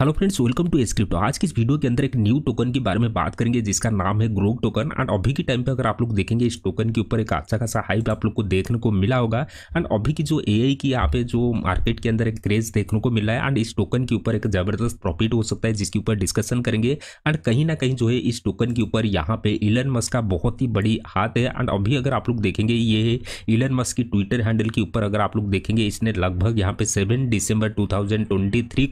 Hello friends welcome to script आज की इस वीडियो के अंदर एक न्यू टोकन के बारे में बात करेंगे जिसका नाम है ग्रोग टोकन एंड अभी के टाइम पे अगर आप लोग देखेंगे इस टोकन के ऊपर एक अच्छा खासा हाइप आप लोग को देखने को मिला होगा एंड अभी की जो एआई की यहाँ पे जो मार्केट के अंदर एक क्रेज देखने को मिला है एंड इस टोकन के ऊपर एक ज़बरदस्त प्रॉफिट हो सकता है जिसके ऊपर डिस्कशन करेंगे एंड कहीं ना कहीं जो है इस टोकन के ऊपर यहाँ पे इलन मस्क का बहुत ही बड़ी हाथ है एंड अभी अगर आप लोग देखेंगे ये इलन मस्क की ट्विटर हैंडल के ऊपर अगर आप लोग देखेंगे इसने लगभग यहाँ पे सेवन डिसम्बर टू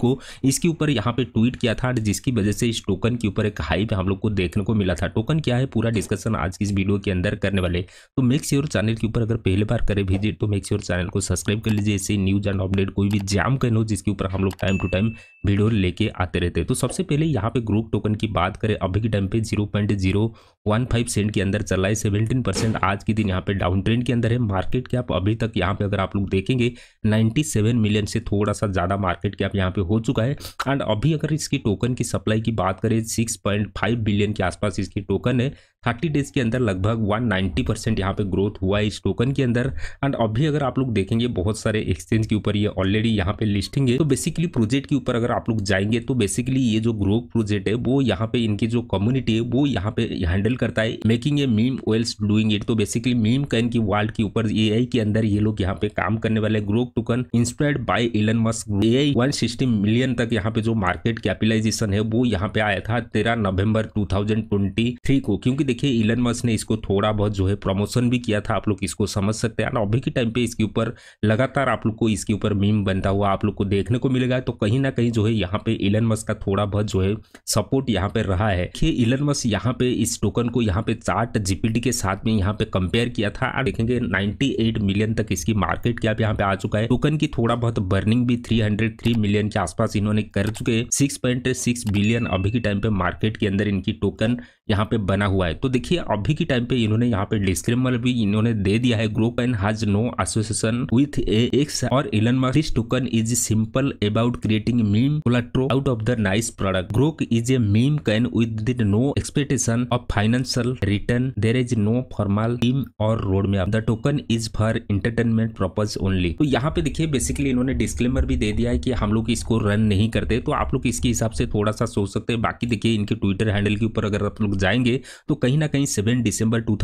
को इसके ऊपर यहाँ पे ट्वीट किया था जिसकी वजह से इस टोकन के ऊपर एक हाइप हम लोग को देखने को मिला था टोकन क्या है पूरा डिस्कशन आज की इस वीडियो के अंदर करने वाले तो मेक श्योर चैनल के ऊपर अगर पहले बार करें विजिट तो मेक श्योर चैनल को सब्सक्राइब कर लीजिए ऐसे न्यूज एंड अपडेट कोई भी जाम करना हो जिसके ऊपर हम लोग टाइम टू टाइम वीडियो लेके आते रहते तो सबसे पहले यहाँ पे ग्रुप टोकन की बात करें अभी के टाइम पे जीरो वन फाइव सेंट के अंदर चल रहा है सेवेंटीन परसेंट आज के दिन यहाँ पे डाउन ट्रेंड के अंदर है मार्केट कैप अभी तक यहाँ पे अगर आप लोग देखेंगे 97 मिलियन से थोड़ा सा ज़्यादा मार्केट कैप यहाँ पे हो चुका है एंड अभी अगर इसकी टोकन की सप्लाई की बात करें फाइव बिलियन के आसपास इसकी टोकन है थर्टी डेज के अंदर लगभग वन नाइन्टी परसेंट यहाँ पे ग्रोथ हुआ है इस टोकन के अंदर एंड अभी अगर आप लोग देखेंगे बहुत सारे एक्सचेंज के ऊपर ये ऑलरेडी यहाँ पे लिस्टिंग है तो बेसिकली प्रोजेक्ट के ऊपर अगर आप लोग जाएंगे तो बेसिकली ये जो ग्रोथ प्रोजेक्ट है वो यहाँ पे इनकी जो कम्युनिटी है वो यहाँ पे हैंडल करता है making a meme wells doing it तो बेसिकली मीम कैन की वर्ल्ड के ऊपर ए के अंदर ये लोग यहाँ पे काम करने वाले Grok token inspired by Elon Musk A I one sixty million तक यहाँ पे जो मार्केट कैपिटलाइजेशन है वो यहाँ पे आया था तेरह नवंबर 2023 को क्योंकि देखिए इलन मस्क ने इसको थोड़ा बहुत जो है प्रमोशन भी किया था आप लोग इसको समझ सकते हैं अभी के टाइम पे इसके ऊपर लगातार आप लोग को इसके ऊपर मीम बनता हुआ आप लोग को देखने को मिलेगा तो कहीं ना कहीं जो है यहाँ पे इलन मस्क का थोड़ा बहुत जो है सपोर्ट यहाँ पे रहा है इलन मस्क यहाँ पे इस टोकन इलेवन को यहाँ पे चार्ट जीपीडी के साथ में यहाँ पे कंपेयर किया था आप देखेंगे 98 मिलियन तक इसकी मार्केट कैप यहाँ पे आ चुका है टोकन की थोड़ा बहुत बर्निंग भी 303 मिलियन के आसपास इन्होंने कर चुके हैं सिक्स बिलियन अभी के टाइम पे मार्केट के अंदर इनकी टोकन यहाँ पे बना हुआ है तो देखिए अभी के टाइम पे इन्होंने यहाँ पे डिस्क्रिमर भी इन्होंने दे दिया है group and has no association with a X और Elon Musk token is simple about creating meme culture out of the nice product Grok is a meme coin with no expectation of fine financial return there is no formal team और road roadmap. The token is for entertainment purpose only तो यहाँ पे देखिए basically इन्होंने disclaimer भी दे दिया है कि हम लोग इसको रन नहीं करते तो आप लोग इसके हिसाब से थोड़ा सा सोच सकते हैं बाकी देखिए इनके ट्विटर हैंडल के ऊपर अगर आप लोग जाएंगे तो कहीं ना कहीं सेवन डिसंबर टू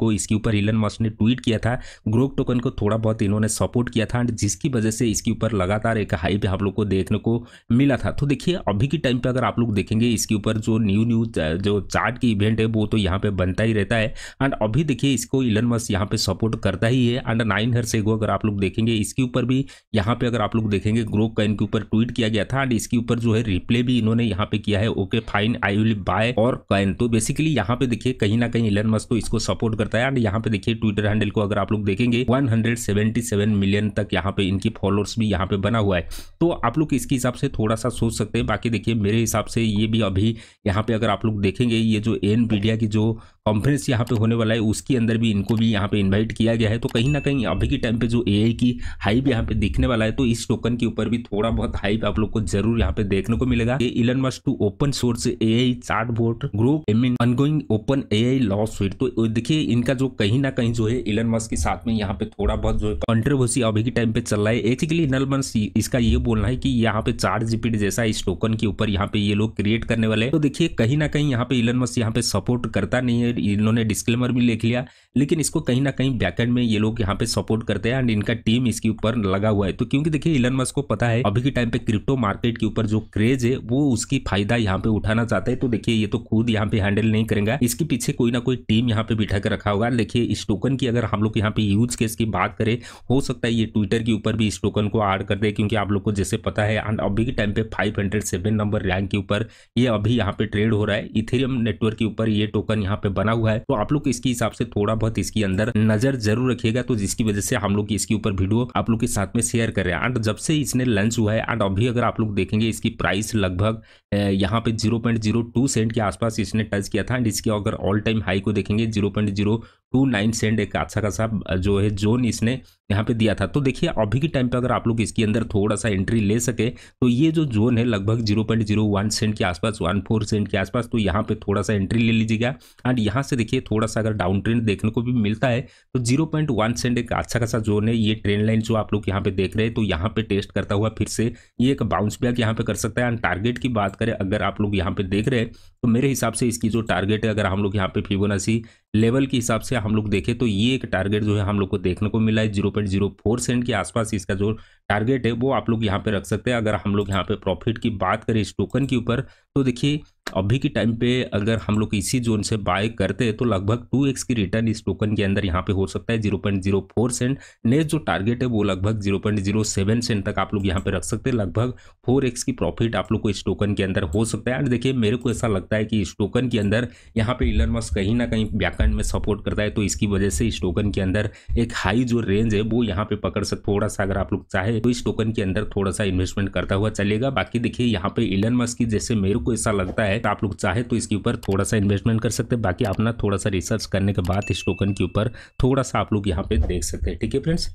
को इसके ऊपर इलन मॉस ने ट्वीट किया था ग्रोक टोकन को थोड़ा बहुत इन्होंने सपोर्ट किया था एंड जिसकी वजह से इसके ऊपर लगातार एक हाई भी आप लोग को देखने को मिला था तो देखिए अभी के टाइम पर अगर आप लोग देखेंगे इसके ऊपर जो न्यू न्यू जो चार्ट की स्टूडेंट है वो तो यहाँ पे बनता ही रहता है एंड अभी देखिए इसको इलन मस यहाँ पे सपोर्ट करता ही है एंड नाइन हर से अगर आप लोग देखेंगे इसके ऊपर भी यहाँ पे अगर आप लोग देखेंगे ग्रो का इनके ऊपर ट्वीट किया गया था एंड इसके ऊपर जो है रिप्ले भी इन्होंने यहाँ पे किया है okay fine I will buy और कैन तो बेसिकली यहाँ पे देखिए कहीं ना कहीं इलन मस तो इसको सपोर्ट करता है एंड यहाँ पे देखिए ट्विटर हैंडल को अगर आप लोग देखेंगे वन मिलियन तक यहाँ पे इनकी फॉलोअर्स भी यहाँ पे बना हुआ है तो आप लोग इसके हिसाब से थोड़ा सा सोच सकते हैं बाकी देखिए मेरे हिसाब से ये भी अभी यहाँ पे अगर आप लोग देखेंगे ये जो एन इंडियन मीडिया की जो कॉन्फ्रेंस यहाँ पे होने वाला है उसके अंदर भी इनको भी यहाँ पे इनवाइट किया गया है तो कहीं ना कहीं अभी के टाइम पे जो एआई की हाइप यहाँ पे दिखने वाला है तो इस टोकन के ऊपर भी थोड़ा बहुत हाइप आप लोग को जरूर यहाँ पे देखने को मिलेगा ये Elon Musk to open source A I chatbot Grok I mean ongoing open A I lawsuit तो देखिये इनका जो कहीं ना कहीं जो है इलन मस्क के साथ में यहाँ पे थोड़ा बहुत जो कॉन्ट्रोवर्सी अभी के टाइम पे चल रहा है बेसिकली इलन मस्क इसका ये बोलना है कि यहाँ पे चार जीपीटी जैसा इस टोकन के ऊपर यहाँ पे ये लोग क्रिएट करने वाले तो देखिये कहीं ना कहीं यहाँ पे इलन मस्क यहाँ पे सपोर्ट करता नहीं है इन्होंने डिस्क्लेमर भी लिख लिया लेकिन इसको कहीं ना कहीं बैकेंड में ये लोग यहाँ पे सपोर्ट करते हैं एंड इनका टीम इसके ऊपर लगा हुआ है तो क्योंकि देखिए इलन मस्क को पता है अभी के टाइम पे क्रिप्टो मार्केट के ऊपर जो क्रेज है वो उसकी फायदा यहाँ पे उठाना चाहता है तो देखिए ये तो खुद यहाँ पे हैंडल नहीं करेंगे इसके पीछे कोई ना कोई टीम यहाँ पे बिठा कर रखा होगा देखिए इस टोकन की अगर हम लोग यहाँ पे यूज केस की बात करें हो सकता है ये ट्विटर के ऊपर भी इस टोकन को आड कर दे क्योंकि आप लोग को जैसे पता है एंड अभी के टाइम पे फाइव नंबर रैंक के ऊपर ये अभी यहाँ पे ट्रेड हो रहा है इथेरियम नेटवर्क के पर ये टोकन यहाँ पे बना हुआ है तो आप लोग इसके हिसाब से थोड़ा बहुत इसके अंदर नजर जरूर रखिएगा तो जिसकी वजह से हम लोग इसके ऊपर वीडियो आप लोग के साथ में शेयर कर रहे हैं एंड जब से इसने लंच हुआ है एंड अभी अगर आप लोग देखेंगे इसकी प्राइस लगभग यहाँ पे जीरो सेंट के आसपास इसने टच किया था एंड इसके अगर ऑल टाइम हाई को देखेंगे जीरो टू नाइन सेंट एक अच्छा खासा जो है जोन इसने यहाँ पे दिया था तो देखिए अभी के टाइम पे अगर आप लोग इसके अंदर थोड़ा सा एंट्री ले सके तो ये जो जोन है लगभग zero point zero one cent के आसपास वन फोर सेंट के आसपास तो यहाँ पे थोड़ा सा एंट्री ले लीजिएगा एंड यहाँ से देखिए थोड़ा सा अगर डाउन ट्रेंड देखने को भी मिलता है तो जीरो पॉइंट वन सेंट एक अच्छा खासा जोन है ये ट्रेन लाइन जो आप लोग यहाँ पे देख रहे हैं तो यहाँ पे टेस्ट करता हुआ फिर से ये एक बाउंस बैक यहाँ पे कर सकता है एंड टारगेट की बात करें अगर आप लोग यहाँ पे देख रहे हैं तो मेरे हिसाब से इसकी जो टारगेट है अगर हम लोग यहाँ पे फिवोनासी लेवल के हिसाब से हम लोग देखें तो ये एक टारगेट जो है हम लोग को देखने को मिला है zero point zero four cent के आसपास इसका जो टारगेट है वो आप लोग यहाँ पे रख सकते हैं अगर हम लोग यहाँ पे प्रॉफिट की बात करें इस टोकन के ऊपर तो देखिए अभी के टाइम पे अगर हम लोग इसी जोन से बाय करते हैं तो लगभग टू एक्स की रिटर्न इस टोकन के अंदर यहाँ पे हो सकता है zero point zero four cent ने जो टारगेट है वो लगभग zero point zero seven cent तक आप लोग यहाँ पे रख सकते हैं लगभग फोर एक्स की प्रॉफिट आप लोग को इस टोकन के अंदर हो सकता है एंड देखिए मेरे को ऐसा लगता है कि इस टोकन के अंदर यहाँ पे इलन मस्क कहीं ना कहीं व्याकंड में सपोर्ट करता है तो इसकी वजह से इस टोकन के अंदर एक हाई जो रेंज है वो यहाँ पे पकड़ सकते थोड़ा सा अगर आप लोग चाहे तो इस टोकन के अंदर थोड़ा सा इन्वेस्टमेंट करता हुआ चलेगा बाकी देखिए यहाँ पे इलन मस्क की जैसे मेरे को ऐसा लगता है टाइप आप लोग चाहे तो इसके ऊपर थोड़ा सा इन्वेस्टमेंट कर सकते हैं बाकी अपना थोड़ा सा रिसर्च करने के बाद इस टोकन के ऊपर थोड़ा सा आप लोग यहाँ पे देख सकते हैं ठीक है फ्रेंड्स